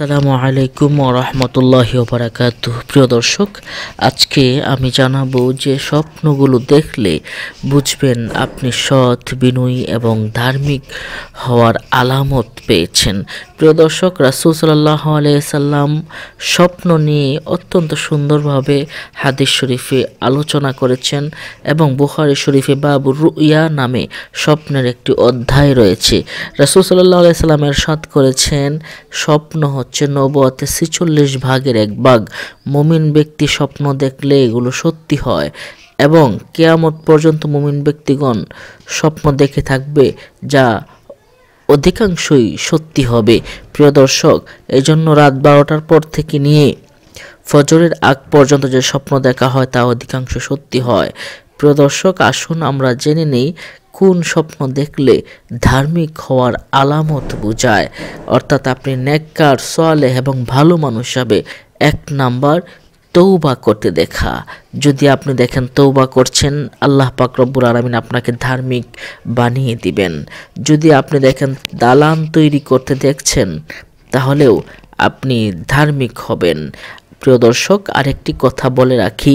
সালামু আলাইকুম রহমতুল্লাহ বারাকাত প্রিয় দর্শক আজকে আমি জানাবো যে স্বপ্নগুলো দেখলে বুঝবেন আপনি সৎ বিনয়ী এবং ধার্মিক হওয়ার আলামত পেয়েছেন প্রিয় দর্শক রাসুল সাল্লাহ আলাইসাল্লাম স্বপ্ন নিয়ে অত্যন্ত সুন্দরভাবে হাদিস শরীফে আলোচনা করেছেন এবং বুহারি শরীফে বাবু রুইয়া নামে স্বপ্নের একটি অধ্যায় রয়েছে রাসুল সাল্লাহ সাল্লাম এরশাদ করেছেন স্বপ্ন হচ্ছে নবতে ছিচল্লিশ ভাগের এক ভাগ মমিন ব্যক্তি স্বপ্ন দেখলে এগুলো সত্যি হয় এবং কেয়ামত পর্যন্ত মুমিন ব্যক্তিগণ স্বপ্ন দেখে থাকবে যা অধিকাংশই সত্যি হবে প্রিয় দর্শক জন্য রাত বারোটার পর থেকে নিয়ে ফজরের আগ পর্যন্ত যে স্বপ্ন দেখা হয় তা অধিকাংশ সত্যি হয় প্রিয় দর্শক আসুন আমরা জেনে নেই কোন স্বপ্ন দেখলে ধার্মিক হওয়ার আলামত বোঝায় অর্থাৎ আপনি নেককার সোয়ালে এবং ভালো মানুষ হবে এক নাম্বার তৌবা করতে দেখা যদি আপনি দেখেন তৌবা করছেন আল্লাহ পাকরব্বুর আরামিন আপনাকে ধার্মিক বানিয়ে দিবেন যদি আপনি দেখেন দালান তৈরি করতে দেখছেন তাহলেও আপনি ধার্মিক হবেন প্রিয় দর্শক আরেকটি কথা বলে রাখি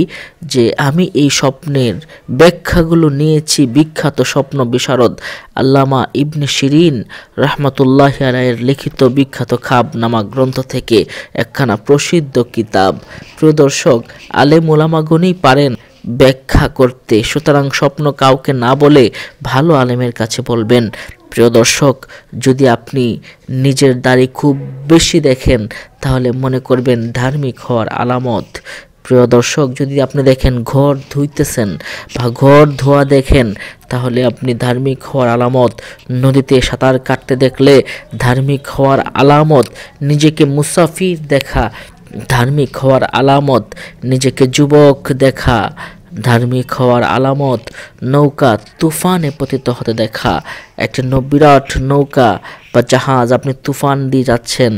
যে আমি এই স্বপ্নের ব্যাখ্যাগুলো নিয়েছি বিখ্যাত স্বপ্ন বিশারদ আল্লামা ইবনে শিরিন রহমতুল্লাহ রায়ের লিখিত বিখ্যাত খাব নামা গ্রন্থ থেকে একখানা প্রসিদ্ধ কিতাব প্রিয় দর্শক আলে মোলামাগনই পারেন ব্যাখ্যা করতে সুতরাং স্বপ্ন কাউকে না বলে ভালো আলেমের কাছে বলবেন প্রিয় দর্শক যদি আপনি নিজের দাড়ি খুব বেশি দেখেন তাহলে মনে করবেন ধার্মিক হওয়ার আলামত প্রিয় দর্শক যদি আপনি দেখেন ঘর ধুইতেছেন বা ঘর ধোয়া দেখেন তাহলে আপনি ধার্মিক হওয়ার আলামত নদীতে সাঁতার কাটতে দেখলে ধার্মিক হওয়ার আলামত নিজেকে মুসাফির দেখা ধার্মিক হওয়ার আলামত নিজেকে যুবক দেখা ধার্মিক হওয়ার আলামত নৌকা তুফানে পতিত হতে দেখা একটি বিরাট নৌকা বা জাহাজ আপনি তুফান দিয়ে যাচ্ছেন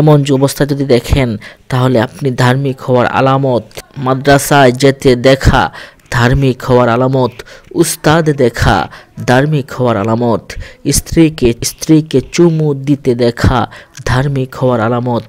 এমন যে অবস্থা যদি দেখেন তাহলে আপনি ধার্মিক হওয়ার আলামত মাদ্রাসায় যেতে দেখা ধার্মিক হওয়ার আলামত উস্তাদ দেখা ধার্মিক হওয়ার আলামত স্ত্রীকে স্ত্রীকে চুমু দিতে দেখা ধার্মিক হওয়ার আলামত